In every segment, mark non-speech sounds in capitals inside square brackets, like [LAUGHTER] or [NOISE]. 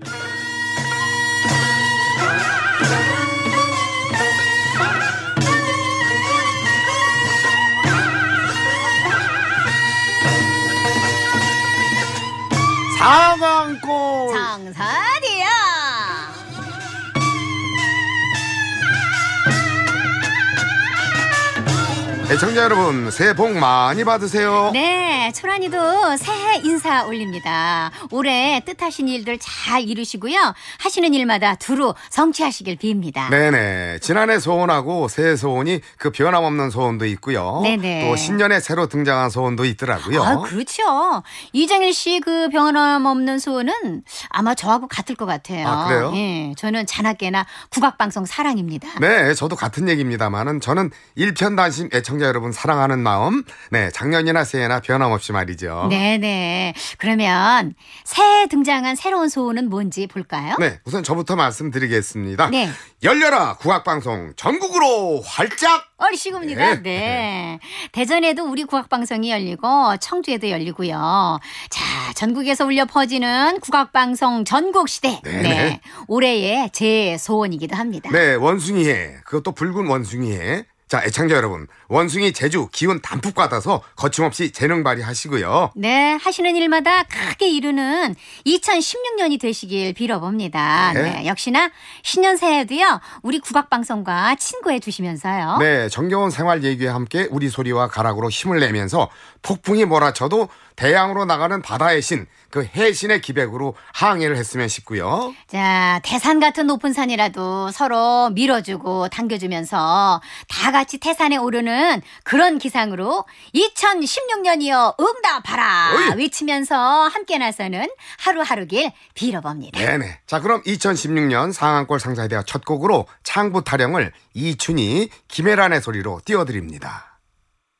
Thank [LAUGHS] you. 청자 여러분 새해 복 많이 받으세요. 네, 초란이도 새해 인사 올립니다. 올해 뜻하신 일들 잘 이루시고요. 하시는 일마다 두루 성취하시길 빕니다. 네네. 지난해 소원하고 새해 소원이 그 변함없는 소원도 있고요. 네네. 또 신년에 새로 등장한 소원도 있더라고요. 아, 그렇죠. 이정일 씨 그 변함없는 소원은 아마 저하고 같을 것 같아요. 아, 그래요? 예, 저는 자나깨나 국악방송 사랑입니다. 네, 저도 같은 얘기입니다만은 저는 일편단심 애청자 여러분 사랑하는 마음. 네, 작년이나 새해나 변함없이 말이죠. 네네. 그러면 새해 등장한 새로운 소원은 뭔지 볼까요? 네, 우선 저부터 말씀드리겠습니다. 네. 열려라 국악방송 전국으로 활짝 얼씨굽니다. 예. 네. 네. 대전에도 우리 국악방송이 열리고 청주에도 열리고요. 자, 전국에서 울려 퍼지는 국악방송 전국시대. 네. 네. 올해의 제 소원이기도 합니다. 네, 원숭이해. 그것도 붉은 원숭이해. 자, 애창자 여러분, 원숭이 제주 기운 단푹 받아서 거침없이 재능 발휘하시고요. 네, 하시는 일마다 크게 이루는 2016년이 되시길 빌어봅니다. 네. 네, 역시나 신년 새해에도요, 우리 국악방송과 친구해 주시면서요 네, 정겨운 생활 얘기와 함께 우리 소리와 가락으로 힘을 내면서 폭풍이 몰아쳐도 대양으로 나가는 바다의 신, 그 해신의 기백으로 항해를 했으면 싶고요. 자, 태산 같은 높은 산이라도 서로 밀어주고 당겨주면서 다 같이 태산에 오르는 그런 기상으로 2016년이여 응답하라 어이. 외치면서 함께 나서는 하루하루 길 빌어봅니다. 네네. 자, 그럼 2016년 상한골 상사에 대한 첫 곡으로 창부 타령을 이춘희 김혜란의 소리로 띄워드립니다.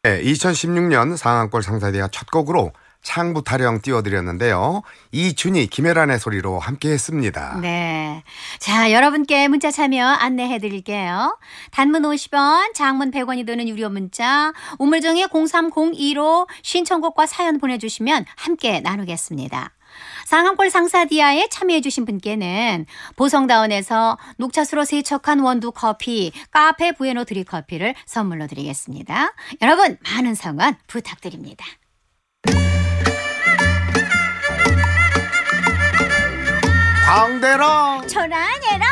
네, 2016년 상한골 상사대학 첫 곡으로 창부 타령 띄워드렸는데요. 이준이 김혜란의 소리로 함께 했습니다. 네. 자, 여러분께 문자 참여 안내해 드릴게요. 단문 50원, 장문 100원이 드는 유료 문자, 우물정의 03025로 신청곡과 사연 보내주시면 함께 나누겠습니다. 상암골 상사디아에 참여해주신 분께는 보성다운에서 녹차수로 세척한 원두 커피, 카페 부에노 드립 커피를 선물로 드리겠습니다. 여러분, 많은 성원 부탁드립니다. 광대랑 초라해랑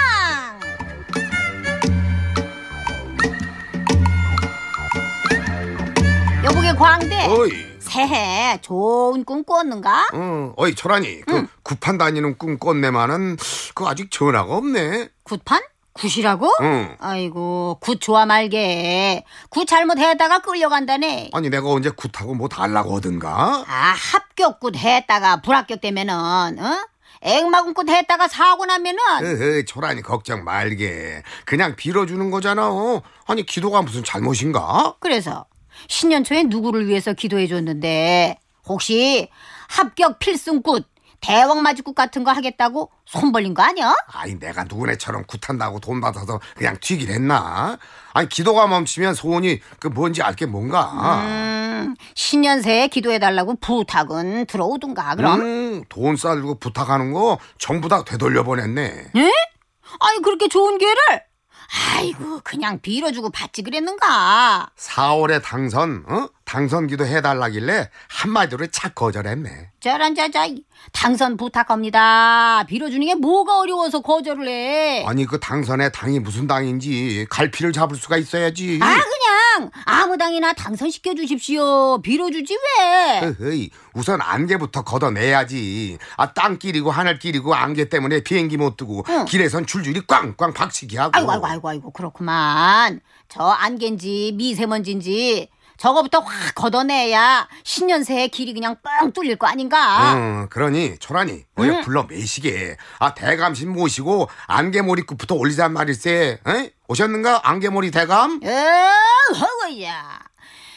여보게 광대 어이 헤헤 좋은 꿈 꿨는가? 어, 어이 철하이그 응. 구판 다니는 꿈꿨네마는그 아직 전화가 없네. 굿판? 굿이라고? 응. 아이고 굿 좋아 말게. 굿 잘못했다가 끌려간다네. 아니 내가 언제 굿하고 뭐 달라고 하든가? 아 합격 굿 했다가 불합격되면은 응? 앵마군 굿 했다가 사고 나면은 으흐 초라니 걱정 말게 그냥 빌어주는 거잖아 아니 기도가 무슨 잘못인가 그래서 신년 초에 누구를 위해서 기도해 줬는데 혹시 합격 필승굿 대왕 맞이 굿 같은 거 하겠다고 손 벌린 거 아니야? 아니 내가 누구네처럼 굿한다고 돈 받아서 그냥 튀긴 했나? 아니 기도가 멈추면 소원이 그 뭔지 알게 뭔가. 음, 신년새에 기도해달라고 부탁은 들어오든가 그럼. 음, 돈 싸들고 부탁하는 거 전부 다 되돌려 보냈네. 예? 네? 아니 그렇게 좋은 기회를 아이고 그냥 빌어주고 받지 그랬는가 4월에 당선 어? 당선기도 해달라길래 한마디로 착 거절했네 저런 저저 당선 부탁합니다 빌어주는 게 뭐가 어려워서 거절을 해 아니 그 당선에 당이 무슨 당인지 갈피를 잡을 수가 있어야지 아 그냥 그냥 아무 당이나 당선시켜 주십시오. 빌어주지 왜? 어이 우선 안개부터 걷어내야지. 아 땅길이고 하늘길이고 안개 때문에 비행기 못 뜨고 응. 길에선 줄줄이 꽝꽝 박치기 하고. 아이고 아이고 아이고 아이고 그렇구만. 저 안개인지 미세먼지인지 저거부터 확 걷어내야 신년새에 길이 그냥 뻥 뚫릴 거 아닌가? 응, 그러니 초라니 어여 응. 불러 매시게. 아 대감신 모시고 안개 몰입구부터 올리잔 말일세. 에? 오셨는가? 안개머리 대감? 어, 허구야.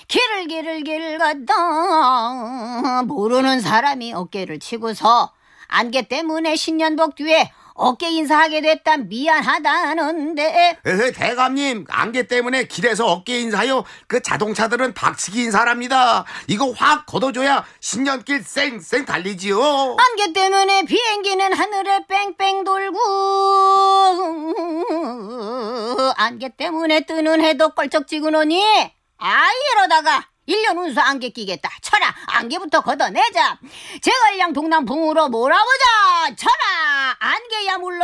길을 길을 길을 갔다 모르는 사람이 어깨를 치고서 안개 때문에 신년복 뒤에 어깨 인사하게 됐다 미안하다는데 에헤, 대감님 안개 때문에 길에서 어깨 인사요 그 자동차들은 박치기 인사랍니다 이거 확 걷어줘야 신년길 쌩쌩 달리지요 안개 때문에 비행기는 하늘에 뺑뺑 돌고 안개 때문에 뜨는 해도 껄쩍지근하니 아 이러다가 1년 운수 안개 끼겠다. 철아, 안개부터 걷어내자. 제갈량 동남풍으로 몰아보자. 철아!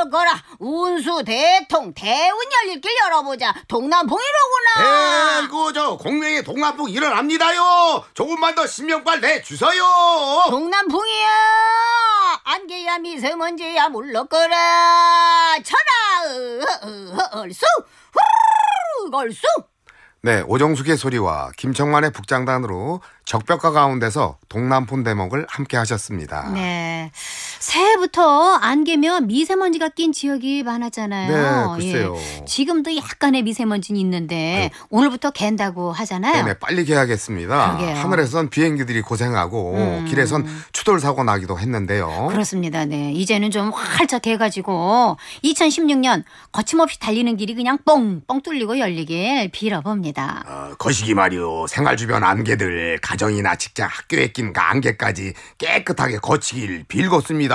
거라 운수 대통 대운 열릴길 열어보자 동남봉이로구나 에이구 네, 저 공명의 동남봉 일어납니다요 조금만 더 신명발 내주세요 동남봉이야 안개야 미세먼지야 물러거라 쳐라 얼쑤 얼쑤 네, 오정숙의 소리와 김청만의 북장단으로 적벽가 가운데서 동남폰 대목을 함께 하셨습니다. 네. 새해부터 안개면 미세먼지가 낀 지역이 많았잖아요. 네, 예. 글쎄요. 예. 지금도 약간의 미세먼지는 있는데 네. 오늘부터 갠다고 하잖아요. 네, 빨리 개야겠습니다. 하늘에선 비행기들이 고생하고 음. 길에선 추돌 사고 나기도 했는데요. 그렇습니다. 네, 이제는 좀 활짝 개가지고 2016년 거침없이 달리는 길이 그냥 뻥 뻥 뚫리고 열리길 빌어봅니다. 어, 거시기 말이오 생활 주변 안개들 가정이나 직장, 학교에 낀 그 안개까지 깨끗하게 거치길 빌겠습니다.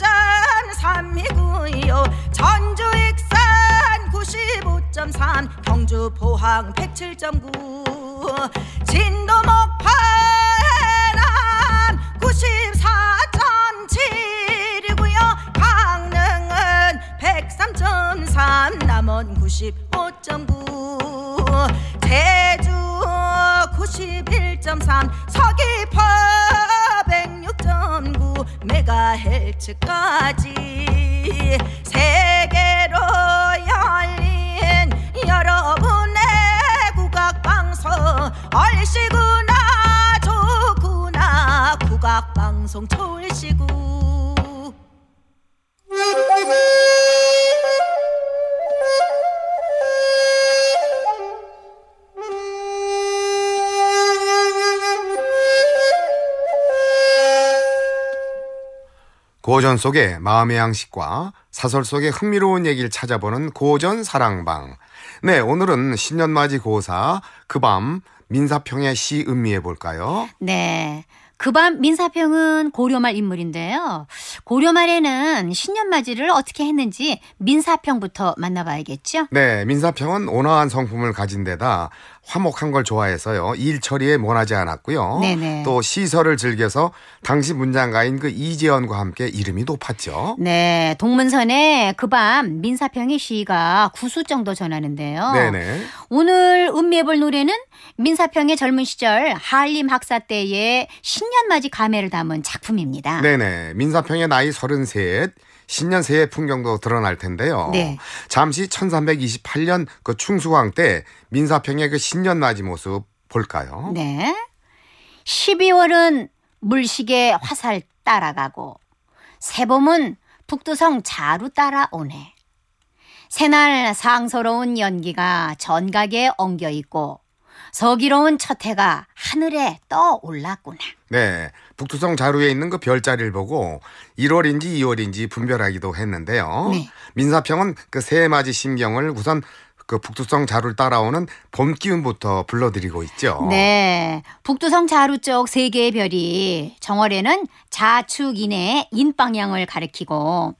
옥산 삼미구요 전주 익산 95.3 경주 포항 107.9 진도 목포 해 94.7이고요 강릉은 103.3 남원 95.9 제주 91.3 서귀포 메가헬츠까지 세계로 열린 여러분의 국악방송 얼씨구나 좋구나 국악방송 서울시구 고전 속의 마음의 양식과 사설 속의 흥미로운 얘기를 찾아보는 고전 사랑방. 네, 오늘은 신년맞이 고사 그 밤 민사평의 시 음미해 볼까요? 네. 그 밤 민사평은 고려말 인물인데요. 고려말에는 신년맞이를 어떻게 했는지 민사평부터 만나봐야겠죠? 네, 민사평은 온화한 성품을 가진 데다 화목한 걸 좋아해서요. 일 처리에 못하지 않았고요. 네네. 또 시설을 즐겨서 당시 문장가인 그 이재현과 함께 이름이 높았죠. 네, 동문선에 그 밤 민사평의 시가 9수 정도 전하는데요. 네네. 오늘 음미해볼 노래는 민사평의 젊은 시절 한림 학사 때의 신년맞이 감회를 담은 작품입니다. 네네. 민사평의 나이 33, 신년 새해 풍경도 드러날 텐데요. 네. 잠시 1328년 그 충수왕 때 민사평의 그 신년 맞이 모습 볼까요? 네. 12월은 물시계 화살 따라가고 새봄은 북두성 자루 따라오네. 새날 상서로운 연기가 전각에 엉겨 있고 서기로운 첫해가 하늘에 떠올랐구나. 네. 북두성 자루에 있는 그 별자리를 보고 1월인지 2월인지 분별하기도 했는데요. 네. 민사평은 그 새해맞이 심경을 우선 그 북두성 자루를 따라오는 봄 기운부터 불러드리고 있죠. 네. 북두성 자루 쪽 세 개의 별이 정월에는 자축인의 인방향을 가리키고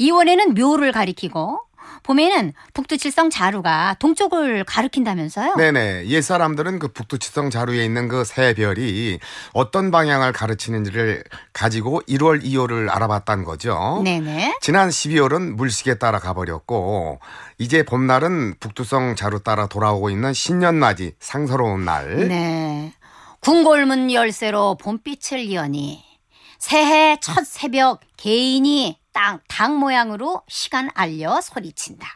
2월에는 묘를 가리키고 봄에는 북두칠성 자루가 동쪽을 가르킨다면서요 네네. 옛 사람들은 그 북두칠성 자루에 있는 그새 별이 어떤 방향을 가르치는지를 가지고 1월, 2월을 알아봤단 거죠. 네네. 지난 12월은 물시계 따라 가버렸고 이제 봄날은 북두성 자루 따라 돌아오고 있는 신년맞이 상서로운 날. 네. 궁골문 열쇠로 봄빛을 이어니 새해 첫 새벽 개인이 땅, 닭 모양으로 시간 알려 소리친다.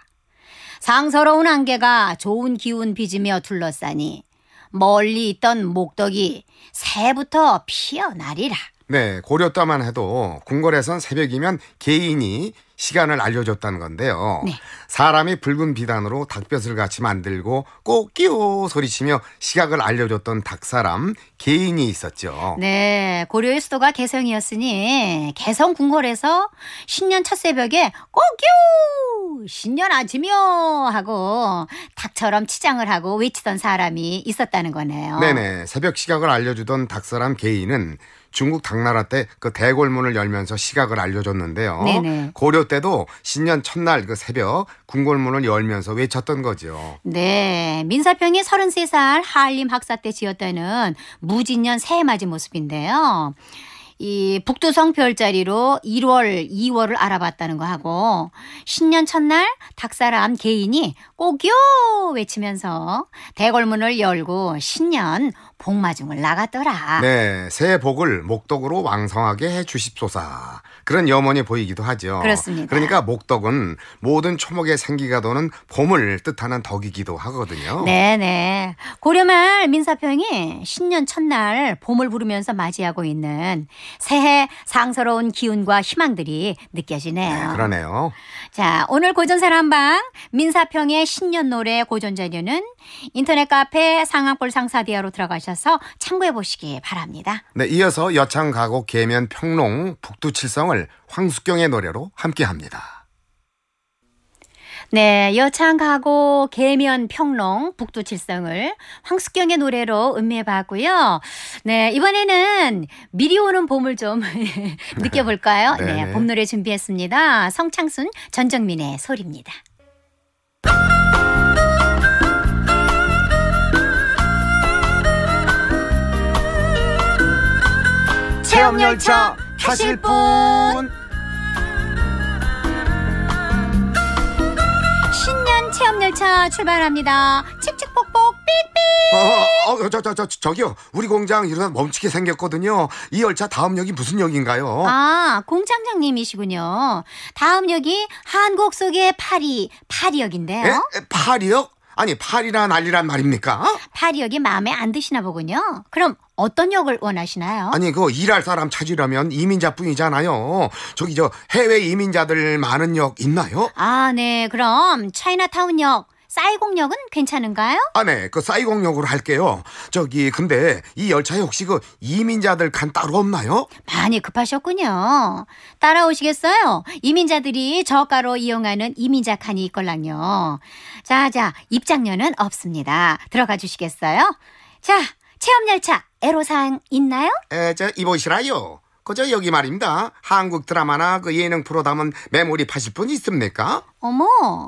상서로운 안개가 좋은 기운 빚으며 둘러싸니 멀리 있던 목덕이 새부터 피어나리라. 네, 고렸다만 해도 궁궐에선 새벽이면 개인이 시간을 알려줬다는 건데요. 네. 사람이 붉은 비단으로 닭볕을 같이 만들고 꼬끼오 소리치며 시각을 알려줬던 닭사람 개인이 있었죠. 네, 고려의 수도가 개성이었으니 개성 궁궐에서 신년 첫 새벽에 꼬끼오 신년 아침이요 하고 닭처럼 치장을 하고 외치던 사람이 있었다는 거네요. 네네, 새벽 시각을 알려주던 닭사람 개인은 중국 당나라 때 그 대골문을 열면서 시각을 알려줬는데요. 네네. 고려 때도 신년 첫날 그 새벽 궁궐문을 열면서 외쳤던 거죠. 네. 민사평이 33살 하림 학사 때 지었다는 무진년 새해맞이 모습인데요. 이 북두성 별자리로 1월, 2월을 알아봤다는 거 하고 신년 첫날 닭사람 개인이 꼭요 외치면서 대궐문을 열고 신년 복마중을 나갔더라. 네, 새해 복을 목덕으로 왕성하게 해 주십소사. 그런 염원이 보이기도 하죠. 그렇습니다. 그러니까 목덕은 모든 초목의 생기가 도는 봄을 뜻하는 덕이기도 하거든요. 네네. 네. 고려말 민사평이 신년 첫날 봄을 부르면서 맞이하고 있는 새해 상서로운 기운과 희망들이 느껴지네요. 네, 그러네요. 자, 오늘 고전사람방 민사평의 신년 노래 고전 자료는 인터넷 카페 상암골 상사디아로 들어가셔서 참고해 보시기 바랍니다. 네, 이어서 여창 가곡 계면 평농 북두칠성을 황숙경의 노래로 함께 합니다. 네, 여창가고 계면 평롱 북두칠성을 황숙경의 노래로 음미해봤고요. 네, 이번에는 미리 오는 봄을 좀 [LAUGHS] 느껴볼까요? 네, 네, 봄 노래 준비했습니다. 성창순 전정민의 소리입니다. 체험열차 타실 분 열차 출발합니다. 칙칙폭폭 삑삑. 어, 어, 어, 저, 저, 저, 저기요. 우리 공장 이러다 멈추게 생겼거든요. 이 열차 다음 역이 무슨 역인가요? 아, 공장장님이시군요. 다음 역이 한국 속의 파리, 파리역인데요. 에? 파리역? 아니, 파리란 알리란 말입니까? 어? 파리역이 마음에 안 드시나 보군요. 그럼 어떤 역을 원하시나요? 아니 그 일할 사람 찾으려면 이민자뿐이잖아요. 저기 저 해외 이민자들 많은 역 있나요? 아, 네. 그럼 차이나타운 역이공역은 괜찮은가요? 아, 네. 그이공역으로 할게요. 저기 근데 이 열차에 혹시 그 이민자들 간 따로 없나요? 많이 급하셨군요. 따라오시겠어요? 이민자들이 저가로 이용하는 이민자 칸이 있걸랑요. 자, 자, 입장료는 없습니다. 들어가 주시겠어요? 자, 체험열차 애로사항 있나요? 에, 저 이보시라요. 그저 여기 말입니다. 한국 드라마나 그 예능 프로 담은 메모리 파실 분 있습니까? 어머,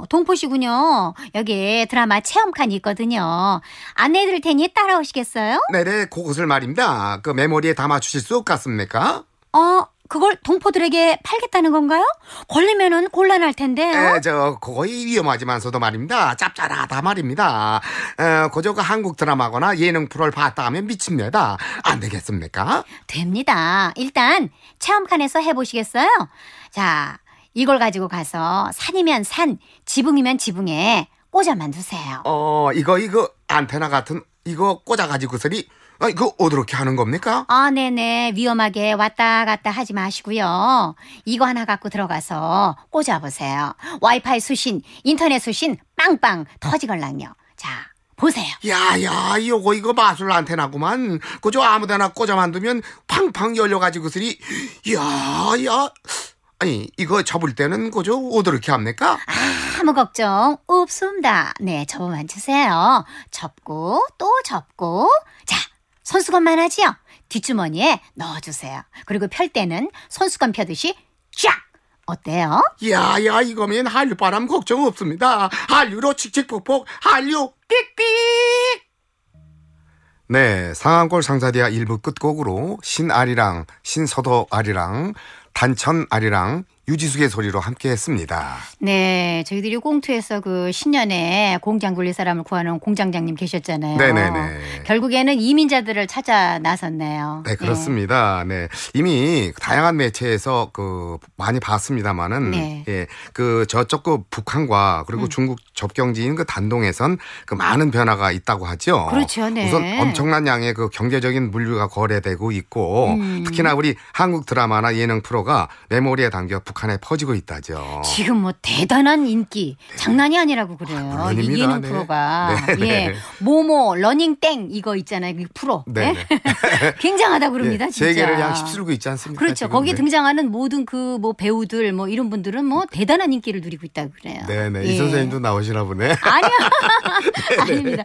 동포시군요. 여기 드라마 체험칸이 있거든요. 안내해드릴 테니 따라오시겠어요? 네네, 그것을 말입니다. 그 메모리에 담아주실 수 없겠습니까? 어, 그걸 동포들에게 팔겠다는 건가요? 걸리면은 곤란할 텐데. 어? 에, 저 거의 위험하지만서도 말입니다. 짭짤하다 말입니다. 에, 고조가 한국 드라마거나 예능 프로를 봤다 하면 미칩니다. 안 되겠습니까? 됩니다. 일단 체험칸에서 해보시겠어요? 자, 이걸 가지고 가서 산이면 산, 지붕이면 지붕에 꽂아 만두세요. 어, 이거 이거 안테나 같은 이거 꽂아 가지고서니. 아, 이거 어떻게 하는 겁니까? 아, 네네. 위험하게 왔다 갔다 하지 마시고요. 이거 하나 갖고 들어가서 꽂아보세요. 와이파이 수신, 인터넷 수신 빵빵 터지걸랑요. 자, 보세요. 야야 요거 이거 마술 안테나구만 그저 아무데나 꽂아만 두면 팡팡 열려가지고 쓰리 야야 아니 이거 접을 때는 그저 어떻게 합니까? 아, 아무 걱정 없습니다. 네, 접어만 주세요. 접고 또 접고 자 손수건만 하지요? 뒷주머니에 넣어주세요. 그리고 펼 때는 손수건 펴듯이 쫙! 어때요? 야야 이거면 한류바람 걱정 없습니다. 한류로 칙칙폭폭 한류 삑삑 네, 상암골 상사디아 1부 끝곡으로 신아리랑 신서도아리랑 단천아리랑 유지숙의 소리로 함께 했습니다. 네, 저희들이 꽁투에서 그 신년에 공장 굴릴 사람을 구하는 공장장님 계셨잖아요. 네네네. 네, 네. 결국에는 이민자들을 찾아 나섰네요. 네, 예. 그렇습니다. 네. 네. 이미 그 다양한 매체에서 그 많이 봤습니다만은 네. 예, 그 저쪽 그 북한과 그리고 음. 중국 접경지인 그 단동에선 그 많은 변화가 있다고 하죠. 그렇죠. 네. 우선 엄청난 양의 그 경제적인 물류가 거래되고 있고 음. 특히나 우리 한국 드라마나 예능 프로가 메모리에 담겨 북한 북한에 퍼지고 있다죠. 지금 뭐 대단한 인기 네. 장난이 아니라고 그래요. 아, 이 예능 네. 프로가 네. 네. 예 모모 러닝땡 이거 있잖아요 이 그 프로 네. 네. 예? [LAUGHS] 굉장하다 그럽니다. 예, 진짜 세계를 양 휩쓸고 있지 않습니까? 그렇죠. 거기에 네. 등장하는 모든 그 뭐 배우들 뭐 이런 분들은 뭐 대단한 인기를 누리고 있다고 그래요. 네네 예. 이 선생님도 나오시나 보네. 아니요 [LAUGHS] [LAUGHS] 아닙니다.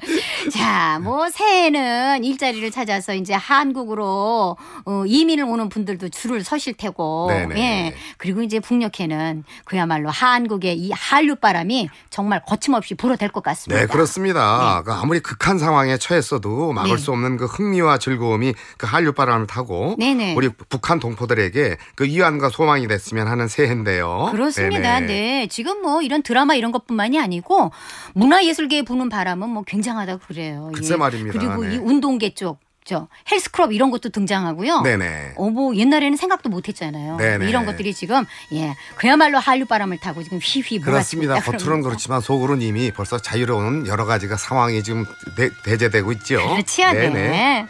자뭐 새해는 일자리를 찾아서 이제 한국으로 어, 이민을 오는 분들도 줄을 서실 테고 네네. 예 그리고 이제 이제 북녘에는 그야말로 한국의 이 한류 바람이 정말 거침없이 불어댈 것 같습니다. 네, 그렇습니다. 네. 그러니까 아무리 극한 상황에 처했어도 막을 네. 수 없는 그 흥미와 즐거움이 그 한류 바람을 타고 네네. 우리 북한 동포들에게 그 이완과 소망이 됐으면 하는 새해인데요. 그렇습니다. 네네. 네, 지금 뭐 이런 드라마 이런 것뿐만이 아니고 문화예술계에 부는 바람은 뭐 굉장하다 고 그래요. 글쎄 예. 말입니다. 그리고 네. 이 운동계 쪽 그죠 헬스클럽 이런 것도 등장하고요. 네네. 어, 뭐 옛날에는 생각도 못했잖아요. 네네. 이런 것들이 지금 예 그야말로 한류 바람을 타고 지금 휘휘 불어. 그렇습니다. 겉으로는 그렇지만 속으로는 이미 벌써 자유로운 여러 가지가 상황이 지금 대, 제되고 있죠. 그렇죠 네네. 네.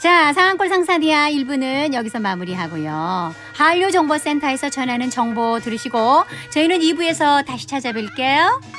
자 상한골 상사디아 1부는 여기서 마무리하고요. 한류 정보센터에서 전하는 정보 들으시고 저희는 2부에서 다시 찾아뵐게요.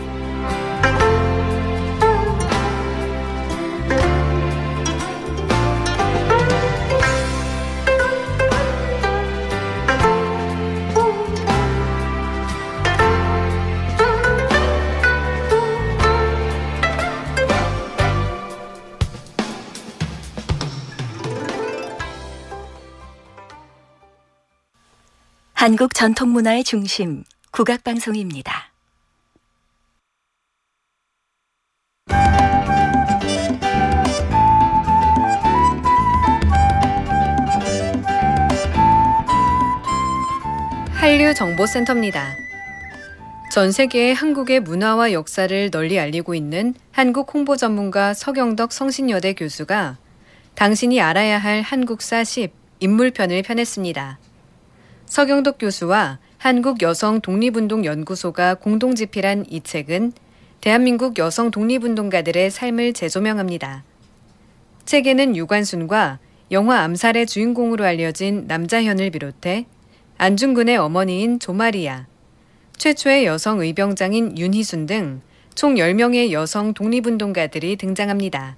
한국 전통문화의 중심, 국악방송입니다. 한류정보센터입니다. 전 세계의 한국의 문화와 역사를 널리 알리고 있는 한국 홍보 전문가 서경덕 성신여대 교수가 당신이 알아야 할 한국사 10 인물편을 편했습니다. 서경덕 교수와 한국여성독립운동연구소가 공동 집필한 이 책은 대한민국 여성 독립운동가들의 삶을 재조명합니다. 책에는 유관순과 영화 암살의 주인공으로 알려진 남자현을 비롯해 안중근의 어머니인 조마리아, 최초의 여성 의병장인 윤희순 등 총 10명의 여성 독립운동가들이 등장합니다.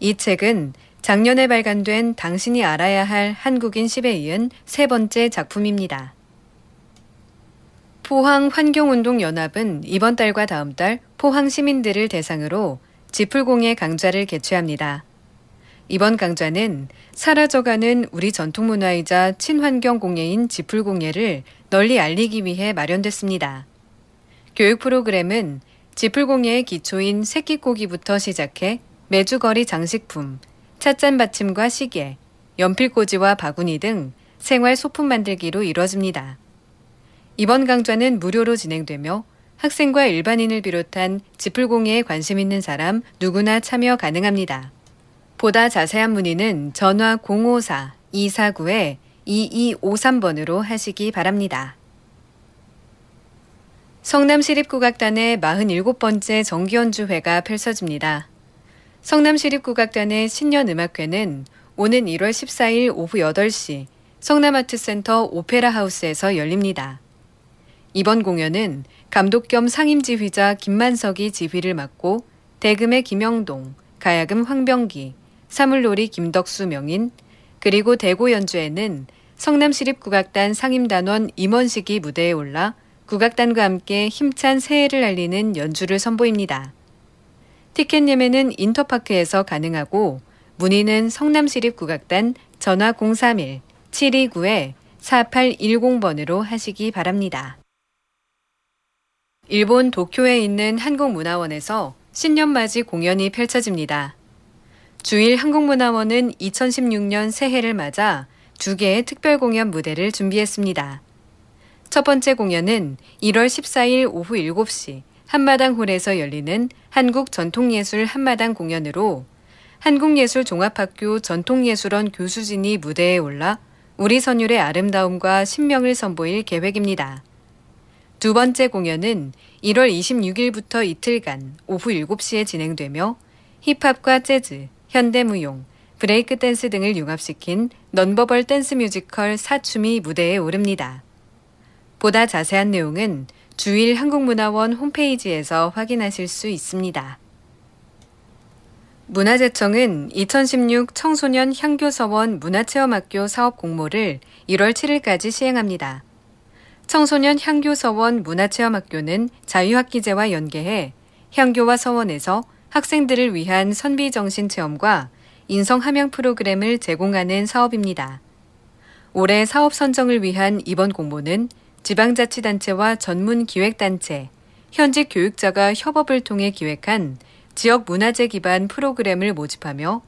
이 책은 작년에 발간된 당신이 알아야 할 한국인 10에 이은 세 번째 작품입니다. 포항 환경운동연합은 이번 달과 다음 달 포항 시민들을 대상으로 지풀공예 강좌를 개최합니다. 이번 강좌는 사라져가는 우리 전통문화이자 친환경 공예인 지풀공예를 널리 알리기 위해 마련됐습니다. 교육 프로그램은 지풀공예의 기초인 새끼고기부터 시작해 매주거리 장식품, 찻잔 받침과 시계, 연필꽂이와 바구니 등 생활 소품 만들기로 이뤄집니다. 이번 강좌는 무료로 진행되며 학생과 일반인을 비롯한 지풀공예에 관심 있는 사람 누구나 참여 가능합니다. 보다 자세한 문의는 전화 054-249-2253번으로 하시기 바랍니다. 성남시립국악단의 47번째 정기연주회가 펼쳐집니다. 성남시립국악단의 신년음악회는 오는 1월 14일 오후 8시 성남아트센터 오페라 하우스에서 열립니다. 이번 공연은 감독 겸 상임지휘자 김만석이 지휘를 맡고 대금의 김영동, 가야금 황병기, 사물놀이 김덕수 명인, 그리고 대고 연주에는 성남시립국악단 상임단원 임원식이 무대에 올라 국악단과 함께 힘찬 새해를 알리는 연주를 선보입니다. 티켓 예매는 인터파크에서 가능하고 문의는 성남시립국악단 전화 031-729-4810번으로 하시기 바랍니다. 일본 도쿄에 있는 한국문화원에서 신년맞이 공연이 펼쳐집니다. 주일 한국문화원은 2016년 새해를 맞아 두 개의 특별 공연 무대를 준비했습니다. 첫 번째 공연은 1월 14일 오후 7시 한마당 홀에서 열리는 한국 전통예술 한마당 공연으로 한국예술종합학교 전통예술원 교수진이 무대에 올라 우리 선율의 아름다움과 신명을 선보일 계획입니다. 두 번째 공연은 1월 26일부터 이틀간 오후 7시에 진행되며 힙합과 재즈, 현대무용, 브레이크 댄스 등을 융합시킨 넌버벌 댄스 뮤지컬 사춤이 무대에 오릅니다. 보다 자세한 내용은 주일 한국문화원 홈페이지에서 확인하실 수 있습니다. 문화재청은 2016 청소년 향교서원 문화체험학교 사업 공모를 1월 7일까지 시행합니다. 청소년 향교서원 문화체험학교는 자유학기제와 연계해 향교와 서원에서 학생들을 위한 선비정신 체험과 인성 함양 프로그램을 제공하는 사업입니다. 올해 사업 선정을 위한 이번 공모는 지방자치단체와 전문 기획단체, 현직 교육자가 협업을 통해 기획한 지역 문화재 기반 프로그램을 모집하며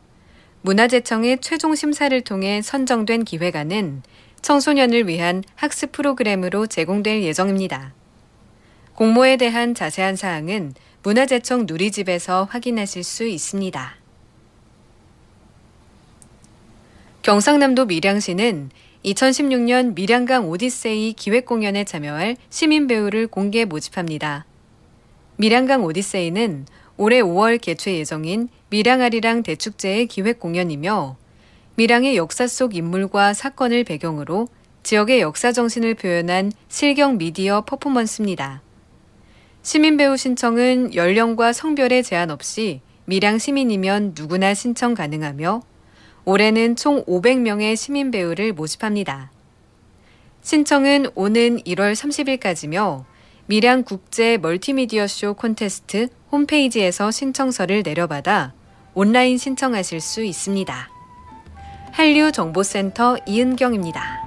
문화재청의 최종 심사를 통해 선정된 기획안은 청소년을 위한 학습 프로그램으로 제공될 예정입니다. 공모에 대한 자세한 사항은 문화재청 누리집에서 확인하실 수 있습니다. 경상남도 밀양시는 2016년 밀양강 오디세이 기획공연에 참여할 시민 배우를 공개 모집합니다. 밀양강 오디세이는 올해 5월 개최 예정인 밀양아리랑 대축제의 기획공연이며 밀양의 역사 속 인물과 사건을 배경으로 지역의 역사 정신을 표현한 실경 미디어 퍼포먼스입니다. 시민 배우 신청은 연령과 성별에 제한 없이 밀양 시민이면 누구나 신청 가능하며 올해는 총 500명의 시민 배우를 모집합니다. 신청은 오는 1월 30일까지며 밀양 국제 멀티미디어 쇼 콘테스트 홈페이지에서 신청서를 내려받아 온라인 신청하실 수 있습니다. 한류정보센터 이은경입니다.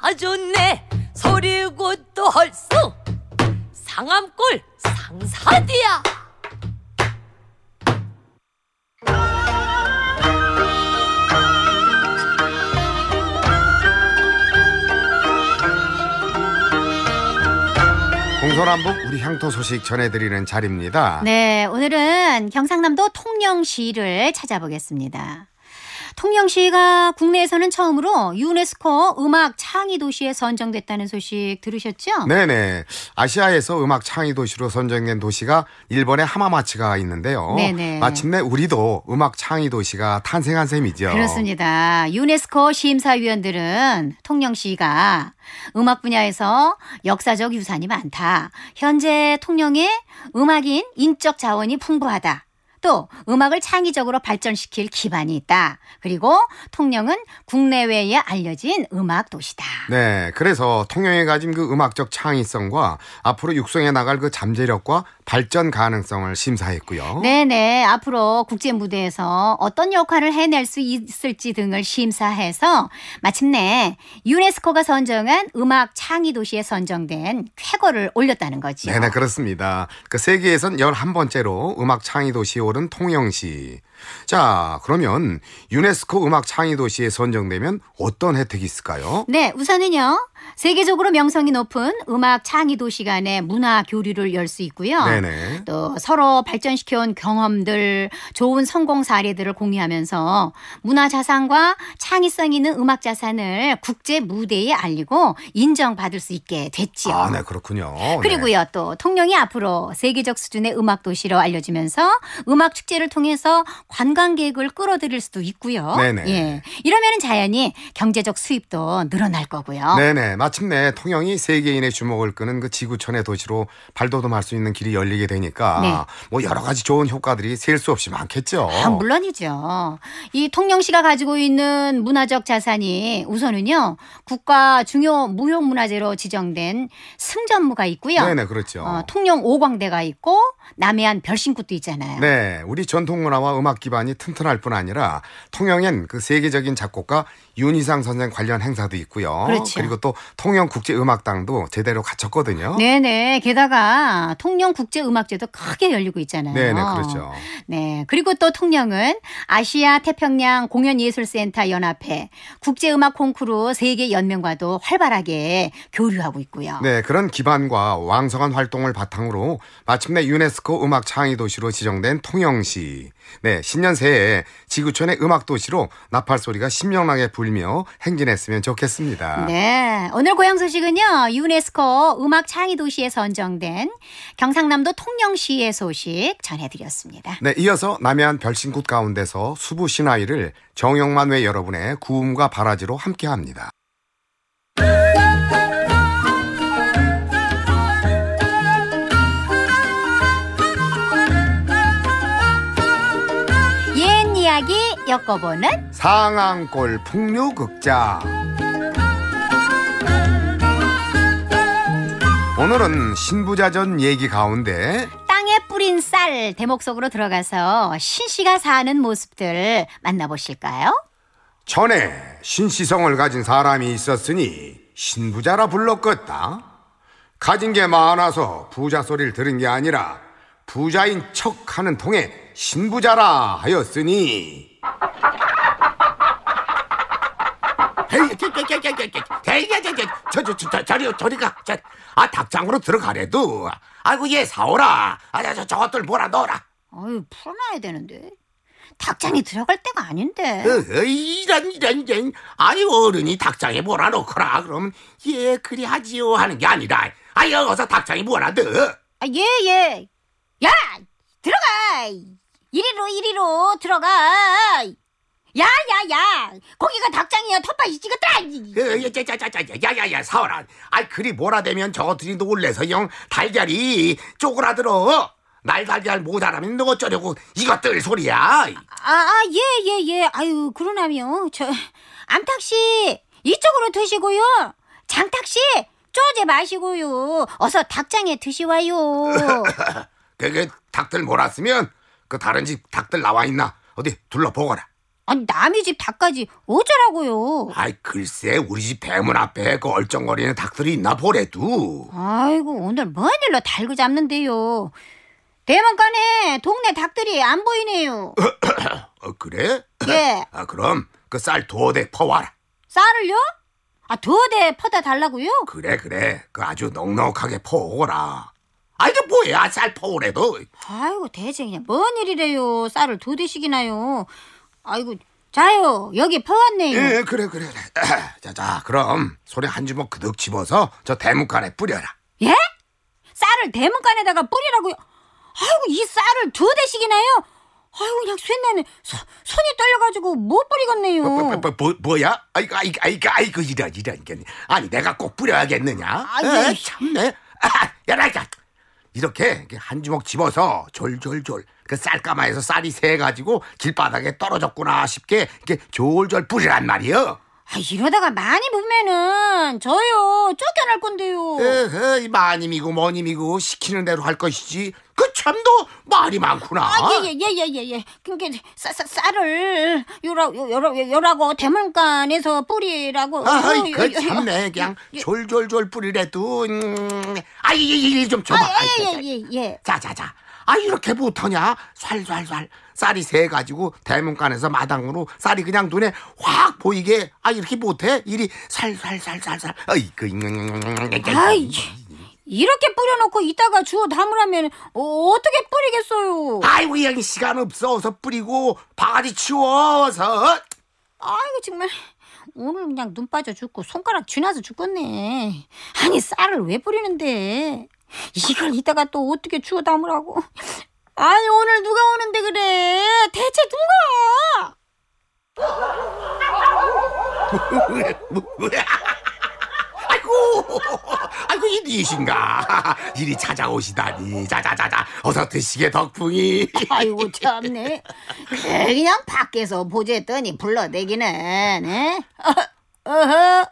아주 네 소리고 또 헐수 상암골 상사디야 동서남북 우리 향토 소식 전해드리는 자리입니다. 네, 오늘은 경상남도 통영시를 찾아보겠습니다. 통영시가 국내에서는 처음으로 유네스코 음악 창의 도시에 선정됐다는 소식 들으셨죠? 네네. 아시아에서 음악 창의 도시로 선정된 도시가 일본의 하마마치가 있는데요. 네네. 마침내 우리도 음악 창의 도시가 탄생한 셈이죠. 그렇습니다. 유네스코 심사위원들은 통영시가 음악 분야에서 역사적 유산이 많다. 현재 통영의 음악인 인적 자원이 풍부하다. 또 음악을 창의적으로 발전시킬 기반이 있다. 그리고 통영은 국내외에 알려진 음악 도시다. 네, 그래서 통영에 가진 그 음악적 창의성과 앞으로 육성해 나갈 그 잠재력과 발전 가능성을 심사했고요. 네네. 네. 앞으로 국제 무대에서 어떤 역할을 해낼 수 있을지 등을 심사해서 마침내 유네스코가 선정한 음악 창의 도시에 선정된 쾌거를 올렸다는 거지 네네, 그렇습니다. 그 세계에선 11번째로 음악 창의 도시로 세월은 통영시 자, 그러면 유네스코 음악 창의 도시에 선정되면 어떤 혜택이 있을까요? 네, 우선은요. 세계적으로 명성이 높은 음악 창의 도시 간의 문화 교류를 열 수 있고요. 네네. 또 서로 발전시켜온 경험들, 좋은 성공 사례들을 공유하면서 문화 자산과 창의성 있는 음악 자산을 국제 무대에 알리고 인정받을 수 있게 됐지요. 아, 네, 그렇군요. 네. 그리고요, 네. 또 통영이 앞으로 세계적 수준의 음악 도시로 알려지면서 음악 축제를 통해서 관광객을 끌어들일 수도 있고요. 네네. 예. 이러면은 자연히 경제적 수입도 늘어날 거고요. 네네. 마침내 통영이 세계인의 주목을 끄는 그 지구촌의 도시로 발돋움할 수 있는 길이 열리게 되니까 네. 뭐 여러 가지 좋은 효과들이 셀 수 없이 많겠죠. 아, 물론이죠. 이 통영시가 가지고 있는 문화적 자산이 우선은요. 국가 중요 무형 문화재로 지정된 승전무가 있고요. 네네, 그렇죠. 어, 통영 오광대가 있고 남해안 별신굿도 있잖아요. 네, 우리 전통 문화와 음악 음악 기반이 튼튼할 뿐 아니라 통영엔 그 세계적인 작곡가 윤희상 선생 관련 행사도 있고요. 그렇죠. 그리고 또 통영 국제 음악당도 제대로 갖췄거든요. 네네. 게다가 통영 국제 음악제도 크게 열리고 있잖아요. 네네 그렇죠. 네 그리고 또 통영은 아시아 태평양 공연예술센터 연합회 국제 음악 콩쿠르 세계 연맹과도 활발하게 교류하고 있고요. 네 그런 기반과 왕성한 활동을 바탕으로 마침내 유네스코 음악 창의 도시로 지정된 통영시 네, 신년 새해 지구촌의 음악 도시로 나팔 소리가 신명나게 불며 행진했으면 좋겠습니다. 네, 오늘 고향 소식은요 유네스코 음악 창의 도시에 선정된 경상남도 통영시의 소식 전해드렸습니다. 네, 이어서 남해안 별신 굿 가운데서 수부 신화이를 정영만외 여러분의 구음과 바라지로 함께합니다. 엮어보는 상암골 풍류극장 오늘은 신부자전 얘기 가운데 땅에 뿌린 쌀 대목 속으로 들어가서 신씨가 사는 모습들 만나보실까요? 전에 신시성을 가진 사람이 있었으니 신부자라 불렀겠다. 가진 게 많아서 부자 소리를 들은 게 아니라 부자인 척 하는 통에 신부자라 하였으니 저저 저 저리 저리 가. 저, 아 닭장으로 들어가래도. 아이고 얘 사오라. 아저 저것들 뭐라 넣어라. 아유 풀어놔야 되는데. 닭장에 들어갈 때가 아닌데. 어허, 이런 이런 이런. 아이 어른이 닭장에 뭐라 놓거라. 그럼 예 그리 하지요 하는 게 아니라. 아이 어서 닭장에 뭐라 넣어. 아예예 예. 야 들어가. 이리로 이리로 들어가. 야야야, 고기가 닭장이야. 텃밭이 찍었다. 야야야짜 야야야, 사월아. 아이 그리 뭐라되면 저것들이 놀래서 영 달걀이 쪼그라들어. 날 달걀 모자라면 너 어쩌려고 이것들 소리야. 아 예예예. 아, 예, 예, 예. 아유 그러나며 저 암탉 씨 이쪽으로 드시고요. 장탁 씨 쪼제 마시고요. 어서 닭장에 드시와요. [LAUGHS] 그게 닭들 몰았으면 그 다른 집 닭들 나와 있나 어디 둘러보거라. 아니 남의 집 닭까지 어쩌라고요? 아이 글쎄 우리 집 대문 앞에 그 얼쩡거리는 닭들이 있나 보래두 아이고 오늘 뭔 일로 달고 잡는데요. 대문간에 동네 닭들이 안 보이네요. [COUGHS] 어, 그래? 예. [COUGHS] 아 그럼 그쌀두대 퍼와라. 쌀을요? 아, 두대 퍼다 달라고요? 그래, 그래. 그 아주 넉넉하게 퍼오거라. 아 이게 뭐야 쌀 퍼오래도. 아이고 대체 그냥 뭔 일이래요. 쌀을 두 대씩이나요. 아이고 자요 여기 퍼왔네요. 예 그래 그래 자자 [CLEARS THROAT] 그럼 소리 한 주먹 그득 집어서 저 대문간에 뿌려라. 예? 쌀을 대문간에다가 뿌리라고요? 아이고 이 쌀을 두 대씩이나요? 아이고 그냥 쇠나는 손이 떨려가지고 못 뿌리겠네요. 뭐, 뭐, 뭐, 뭐, 야 아이고 아이고 아이고 아이고 이런 이런 아니 내가 꼭 뿌려야겠느냐? 아니, 에, 참네. 아, 야라 야. 이렇게 한 주먹 집어서 졸졸졸 그쌀까마에서 쌀이 새가지고 길바닥에 떨어졌구나 싶게 이렇게 졸졸 뿌리란 말이여 아, 이러다가 많이 보면은 저요 쫓겨날 건데요. 에헤, 마님이고 뭐님이고 시키는 대로 할 것이지 그 참도 말이 많구나. 아, 예, 예, 예, 예, 예, 그니까, 쌀, 쌀을, 요라, 요라, 요라고, 대물간에서 뿌리라고. 아, 어, 그 참네. 그냥 예, 예, 졸졸졸 뿌리래도, 음. 아, 예, 예, 예, 좀 줘봐. 아, 예, 예, 예, 예. 자, 자, 자. 아, 이렇게 못하냐? 쌀쌀쌀. 쌀이 새가지고 대문간에서 마당으로 쌀이 그냥 눈에 확 보이게. 아, 이렇게 못해? 이리 살살살살살. 어이, 그, 아이. 이렇게 뿌려놓고 이따가 주워 담으라면 어, 떻게 뿌리겠어요? 아이고 여기 시간 없 어서 뿌리고 바가지 치워서 아이고 정말 오늘 그냥 눈 빠져 죽고 손가락 쥐나서 죽겠네 아니 쌀을 왜 뿌리는데 이걸 이따가 또 어떻게 주워 담으라고 아니 오늘 누가 오는데 그래 대체 누가 [LAUGHS] 뭐, 아이고, [LAUGHS] 아이고 일이신가? [LAUGHS] 이리 찾아오시다니, 자자자자, 어서 드시게 덕풍이. [LAUGHS] 아이고 참네, 그냥 밖에서 보자했더니 불러대기는. 에? 어, 어허.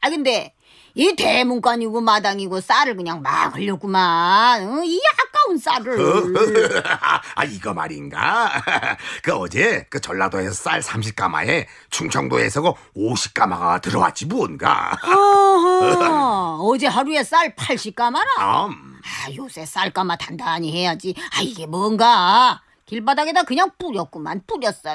아 근데 이 대문간이고 마당이고 쌀을 그냥 막 흘렸구만. 어, 이 아까운 쌀을. [LAUGHS] 아 이거 말인가? [LAUGHS] 그 어제 그 전라도에서 쌀 30가마에 충청도에서 그 50가마가 들어왔지 뭔가. 어제 하루에 쌀8 0가마라 음. 아 요새 쌀가마 단단히 해야지. 아 이게 뭔가. 길바닥에다 그냥 뿌렸구만 뿌렸어.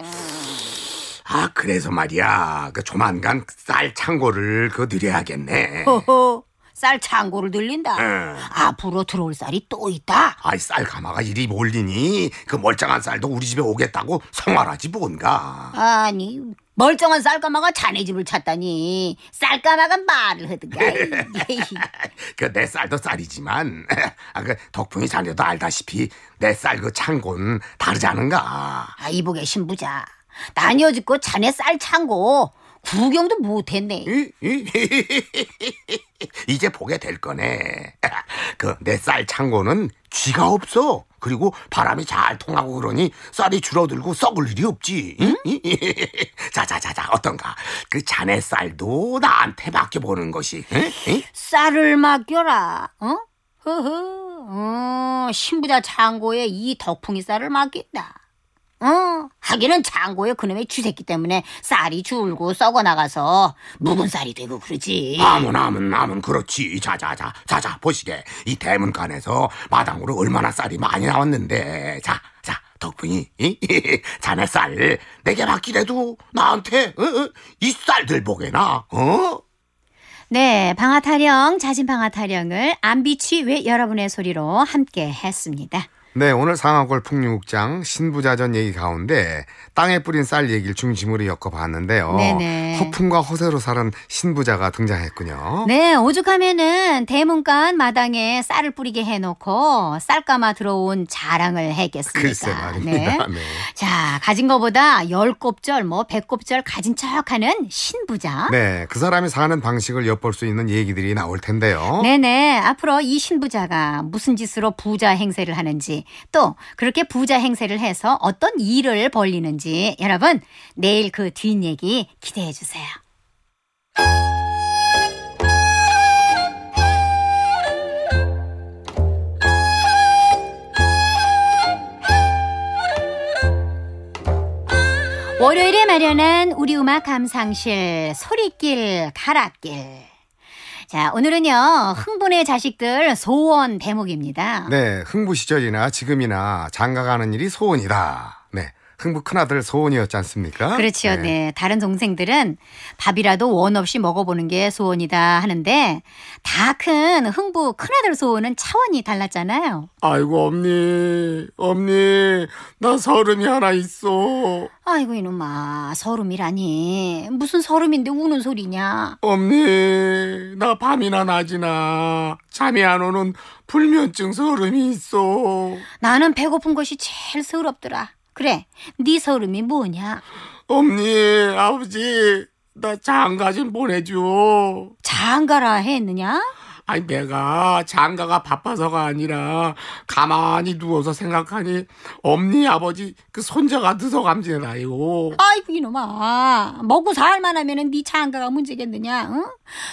아, 그래서 말이야. 그 조만간 쌀 창고를 그 늘려야겠네. 허허, 쌀 창고를 늘린다. 응. 앞으로 들어올 쌀이 또 있다. 아이, 쌀 가마가 이리 몰리니 그 멀쩡한 쌀도 우리 집에 오겠다고 성활하지 뭔가. 아니, 멀쩡한 쌀가마가 자네 집을 찾다니 쌀가마가 말을 하든가 [LAUGHS] 그 내 쌀도 쌀이지만 [LAUGHS] 아, 그 덕풍이 자네도 알다시피 내 쌀 그 창고는 다르지 않은가 아이보게 신부자 난여지고 자네 쌀 창고 구경도 못했네. [LAUGHS] 이제 보게 될 거네. [LAUGHS] 그 내 쌀 창고는 쥐가 없어. 그리고 바람이 잘 통하고 그러니 쌀이 줄어들고 썩을 일이 없지. 응? 자자자자 [LAUGHS] 어떤가? 그 자네 쌀도 나한테 맡겨보는 것이. 응? 쌀을 맡겨라. 어? 허허. 어, 신부자 창고에 이 덕풍이 쌀을 맡긴다. 어, 하기는 창고에 그놈의 쥐새끼 때문에 쌀이 줄고 썩어나가서 묵은 쌀이 되고 그러지. 아무나문 아문 그렇지. 자자자 자자 보시게 이 대문간에서 마당으로 얼마나 쌀이 많이 나왔는데 자자 덕분이 [LAUGHS] 자네 쌀 내게 받기래도 나한테 어? 어? 이 쌀들 보게나 어? 네, 방아타령, 자진 방아타령을 안비치 외 여러분의 소리로 함께 했습니다. 네, 오늘 상하골 풍류국장 신부자전 얘기 가운데 땅에 뿌린 쌀 얘기를 중심으로 엮어봤는데요. 네네. 허풍과 허세로 사는 신부자가 등장했군요. 네, 오죽하면은 대문간 마당에 쌀을 뿌리게 해놓고 쌀까마 들어온 자랑을 했겠습니까? 글쎄 말입니다. 네. [LAUGHS] 네. 자, 가진 것보다열 곱절, 뭐 백 곱절 가진 척하는 신부자. 네, 그 사람이 사는 방식을 엿볼 수 있는 얘기들이 나올 텐데요. 네네, 앞으로 이 신부자가 무슨 짓으로 부자 행세를 하는지 또 그렇게 부자 행세를 해서 어떤 일을 벌리는지 여러분 내일 그 뒷얘기 기대해 주세요. 월요일에 마련한 우리 음악 감상실 소리길 가락길 자, 오늘은요, 흥분의 자식들 소원 대목입니다. 네, 흥부 시절이나 지금이나 장가가는 일이 소원이다. 네. 흥부 큰아들 소원이었지 않습니까? 그렇지요. 네. 네. 다른 동생들은 밥이라도 원 없이 먹어보는 게 소원이다 하는데 다 큰 흥부 큰아들 소원은 차원이 달랐잖아요. 아이고 엄니 엄니 나 서름이 하나 있어. 아이고 이놈아 서름이라니 무슨 서름인데 우는 소리냐. 엄니 나 밤이나 낮이나 잠이 안 오는 불면증 서름이 있어. 나는 배고픈 것이 제일 서럽더라. 그래, 네 서름이 뭐냐? 엄니, 아버지, 나 장가 좀 보내줘. 장가라 했느냐? 아니 내가 장가가 바빠서가 아니라 가만히 누워서 생각하니 엄니 아버지 그 손자가 늦어감지나요. 아이고 이놈아 먹고 살만 하면네 장가가 문제겠느냐? 응?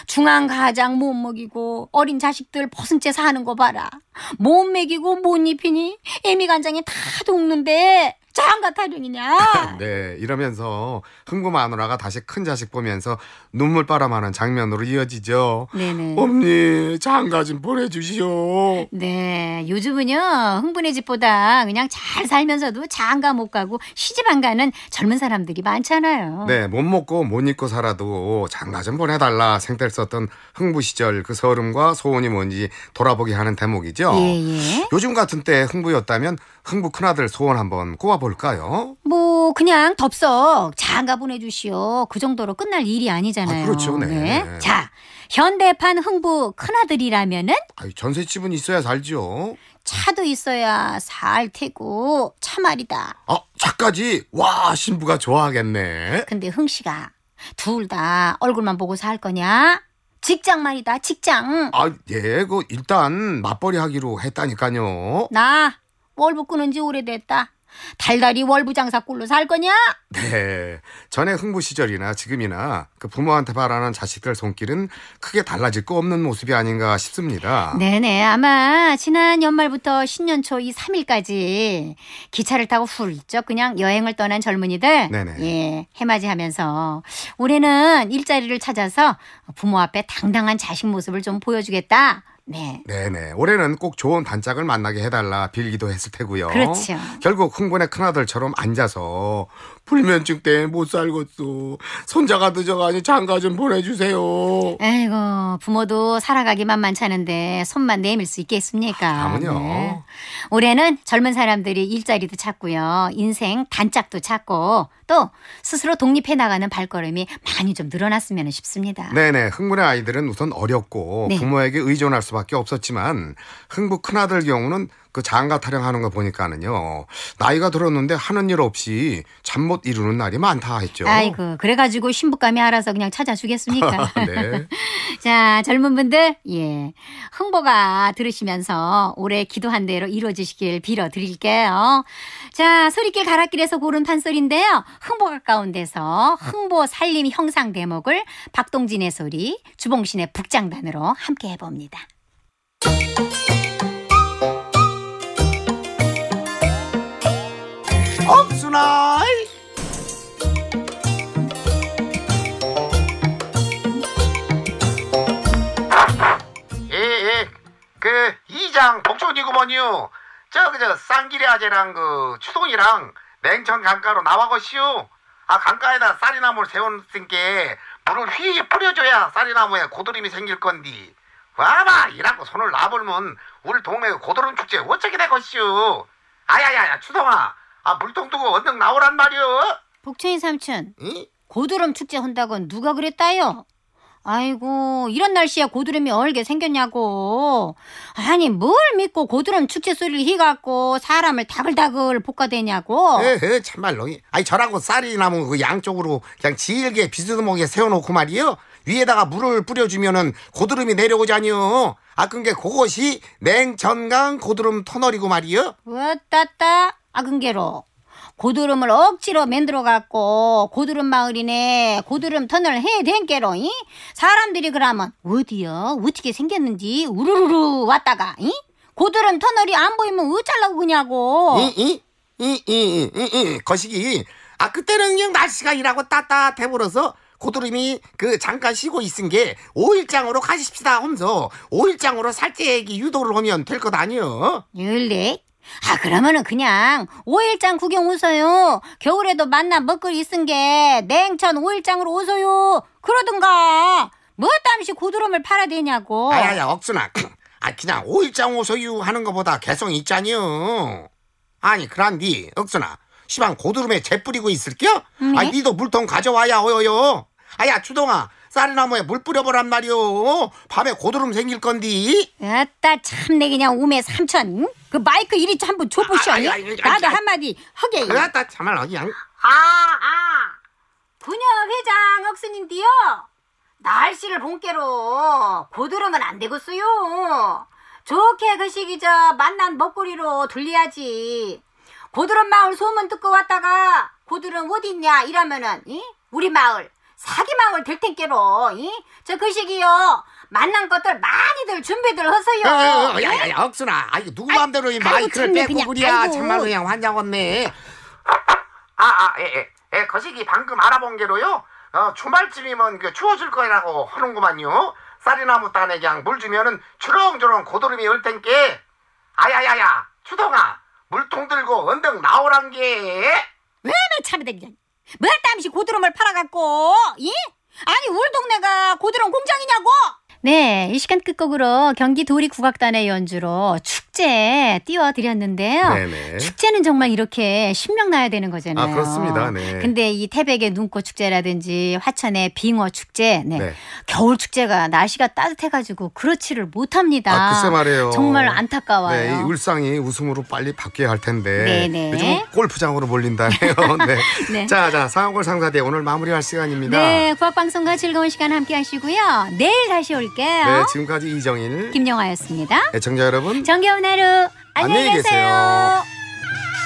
중앙 가장 못 먹이고 어린 자식들 벗은채 사는 거 봐라. 못 먹이고 못 입히니 애미 간장이 다 녹는데 장가 타령이냐? [LAUGHS] 네, 이러면서 흥부 마누라가 다시 큰 자식 보면서 눈물바람하는 장면으로 이어지죠. 네네. 엄니 장가 좀 보내주시오. 네, 요즘은요 흥분의 집보다 그냥 잘 살면서도 장가 못 가고 시집 안 가는 젊은 사람들이 많잖아요. 네, 못 먹고 못 입고 살아도 장가 좀 보내달라 생떼를 썼던 흥부 시절 그 서름과 소원이 뭔지 돌아보게 하는 대목이죠. 예, 예. 요즘 같은 때 흥부였다면 흥부 큰아들 소원 한번 꼽아볼까요? 뭐 그냥 덥석 장가 보내주시오. 그 정도로 끝날 일이 아니잖아요. 아, 그렇죠, 네. 네. 자, 현대판 흥부 큰아들이라면은 아이, 전세집은 있어야 살지요. 차도 있어야 살 테고 차 말이다. 아, 차까지 와 신부가 좋아하겠네. 근데 흥 씨가 둘 다 얼굴만 보고 살 거냐? 직장 말이다, 직장. 아, 예, 그 일단 맞벌이 하기로 했다니까요. 나 월부 끊은 지 오래됐다. 달달이 월부 장사 꾼로살 거냐? 네. 전에 흥부 시절이나 지금이나 그 부모한테 바라는 자식들 손길은 크게 달라질 거 없는 모습이 아닌가 싶습니다. 네네. 아마 지난 연말부터 신년 초 이 3일까지 기차를 타고 훌쩍 그냥 여행을 떠난 젊은이들. 네네. 예. 해맞이 하면서 올해는 일자리를 찾아서 부모 앞에 당당한 자식 모습을 좀 보여주겠다. 네. 네네. 올해는 꼭 좋은 단짝을 만나게 해달라 빌기도 했을 테고요. 그렇죠. 결국 흥분의 큰아들처럼 앉아서 불면증 때문에 못 살겠소. 손자가 늦어가니 장가 좀 보내주세요. 아이고 부모도 살아가기 만만찮은데 손만 내밀 수 있겠습니까? 아무요. 네. 올해는 젊은 사람들이 일자리도 찾고요. 인생 단짝도 찾고 또 스스로 독립해 나가는 발걸음이 많이 좀 늘어났으면 싶습니다. 네네. 흥분의 아이들은 우선 어렵고 네. 부모에게 의존할 수밖에 없었지만 흥부 큰아들 경우는 그 장가 타령하는 거 보니까는요 나이가 들었는데 하는 일 없이 잠 못 이루는 날이 많다 했죠. 아이고 그래가지고 신부감이 알아서 그냥 찾아주겠습니까? [LAUGHS] 네. [LAUGHS] 자 젊은 분들 예 흥보가 들으시면서 올해 기도한 대로 이루어지시길 빌어 드릴게요. 자 소리길 가락길에서 고른 판소리인데요 흥보 가까운 데서 흥보 살림 형상 대목을 박동진의 소리 주봉신의 북장단으로 함께 해봅니다. 없으나이 예예 그 이장 복촌이구먼요 저그 저 쌍길이 아재랑 그 추동이랑 맹천 강가로 나와거시오 아 강가에다 쌀이나물를 세웠으니께 물을 휘 뿌려줘야 쌀이나무에 고드름이 생길 건디 와봐 이라고 손을 놔버면 우리 동네 고드름 축제 어쩌게 될 것이오 아야야야 추동아 아 물통 두고 언덕 나오란 말이오 복천이 삼촌 응? 고드름 축제 한다곤 누가 그랬다요? 아이고 이런 날씨에 고드름이 얼게 생겼냐고 아니 뭘 믿고 고드름 축제 소리를 희갖고 사람을 다글다글 볶아대냐고 에헤 참말로. 아니 저라고 쌀이 남은 그 양쪽으로 그냥 질게 비스듬하게 세워놓고 말이요. 위에다가 물을 뿌려주면은 고드름이 내려오자니요. 아, 그게 그것이 냉천강 고드름 터널이고 말이요. 왔다따 아근개로 고드름을 억지로 만들어 갖고 고드름 마을이네 고드름 터널 해댄께로 이? 사람들이 그러면 어디여 어떻게 생겼는지 우르르 르 왔다가 이? 고드름 터널이 안 보이면 어쩌려고 그냐고 이, 이, 이, 이, 이 이 거시기 아 그때는 그냥 날씨가 이라고 따따대버어서 고드름이 그 잠깐 쉬고 있은 게 5일장으로 가십시다 하면서 5일장으로 살짝 유도를 하면 될 것 아니여? 열래? 아, 그러면은 그냥 오일장 구경 오세요. 겨울에도 만나 먹거리 있은 게 냉천 오일장으로 오세요. 그러든가. 뭐 땀시 고드름을 팔아대냐고. 아야야, 억순아. [CLEARS THROAT] 아, 그냥 오일장 오세요 하는 것보다 개성 있잖여. 아니, 그란디, 억순아. 시방 고드름에 재뿌리고 있을겨? 네? 아, 니도 물통 가져와야 어여요. 아야, 주동아 쌀나무에 물 뿌려보란 말이오. 밤에 고드름 생길 건디. 아따 참내 그냥 우메 삼천. 그 마이크 이리 한번 줘보시오. 아, 아니, 아니, 아, 아, 아, 아 나도 한마디 하게. 아따 참말 하기 그냥. 아, 아. 부녀 회장 억순인데요. 날씨를 본께로 고드름은 안 되겠어요. 좋게 그 시기 저 만난 먹거리로 돌려야지. 고드름 마을 소문 듣고 왔다가 고드름 어디 있냐 이러면은 이? 우리 마을 사기망을 들 텐께로 이? 저 그시기요 만난 것들 많이들 준비들 하세요 야야야 억순아 아이고 누구 마음대로 이 마이크를 빼고 그리야 참말로 그냥 환장 왔네 아아예예 예. 예, 거시기 예, 그 방금 알아본 게로요 어, 주말쯤이면 그 추워질 거라고 하는구만요 쌀이나무 따내 그냥 물 주면은 주렁주렁 고드름이 올 텐께 아야야야 추동아 물통 들고 언덕 나오란 게 왜나 참이 댕냐 뭘 땀시 고드름을 팔아갖고, 예? 아니, 우리 동네가 고드름 공장이냐고! 네, 이 시간 끝곡으로 경기 도리 국악단의 연주로 축제 띄워드렸는데요. 네네. 축제는 정말 이렇게 신명 나야 되는 거잖아요. 아, 그렇습니다. 네. 근데 이 태백의 눈꽃 축제라든지 화천의 빙어 축제, 네. 네. 겨울 축제가 날씨가 따뜻해가지고 그렇지를 못합니다. 아, 글쎄 말이에요. 정말 안타까워요. 네, 이 울상이 웃음으로 빨리 바뀌어야 할 텐데. 네네. 요즘 골프장으로 몰린다네요. [LAUGHS] 네. [LAUGHS] 네. 자, 자, 상골 상사대 오늘 마무리할 시간입니다. 네, 국악방송과 즐거운 시간 함께 하시고요. 내일 다시 올 올게요. 네, 지금까지 이정일, 김영화였습니다. 애청자 여러분, 정겨운 하루 안녕히 계세요. 계세요.